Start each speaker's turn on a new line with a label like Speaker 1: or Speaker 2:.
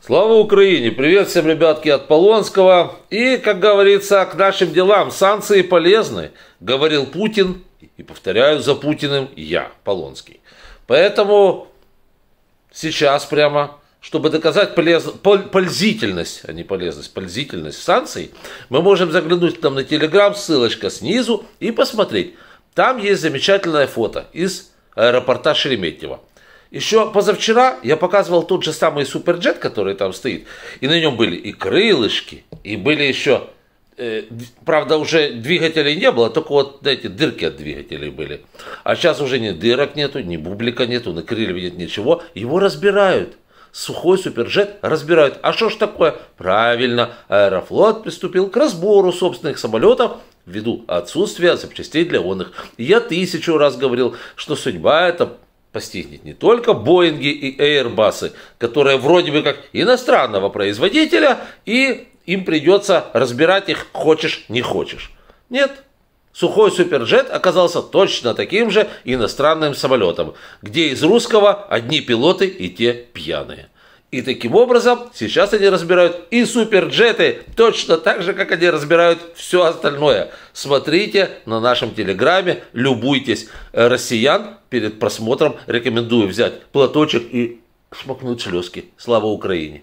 Speaker 1: Слава Украине! Привет всем, ребятки, от Полонского. И, как говорится, к нашим делам санкции полезны, говорил Путин, и повторяю за Путиным я, Полонский. Поэтому сейчас прямо, чтобы доказать полез... пользительность, а не полезность, пользительность санкций, мы можем заглянуть там на Телеграм, ссылочка снизу, и посмотреть. Там есть замечательное фото из аэропорта Шереметьево. Еще позавчера я показывал тот же самый суперджет, который там стоит, и на нем были и крылышки, и были еще, э, правда, уже двигателей не было, только вот эти дырки от двигателей были. А сейчас уже ни дырок нету, ни бублика нету, на крыльев нет ничего, его разбирают. Сухой суперджет разбирают. А что ж такое? Правильно, Аэрофлот приступил к разбору собственных самолетов ввиду отсутствия запчастей для он их. Я тысячу раз говорил, что судьба это постигнет не только Боинги и Эйрбасы, которые вроде бы как иностранного производителя, и им придется разбирать их хочешь, не хочешь. Нет, сухой суперджет оказался точно таким же иностранным самолетом, где из русского одни пилоты и те пьяные. И таким образом сейчас они разбирают и суперджеты, точно так же, как они разбирают все остальное. Смотрите на нашем телеграме, любуйтесь. Россиян перед просмотром рекомендую взять платочек и шмакнуть слезки. Слава Украине!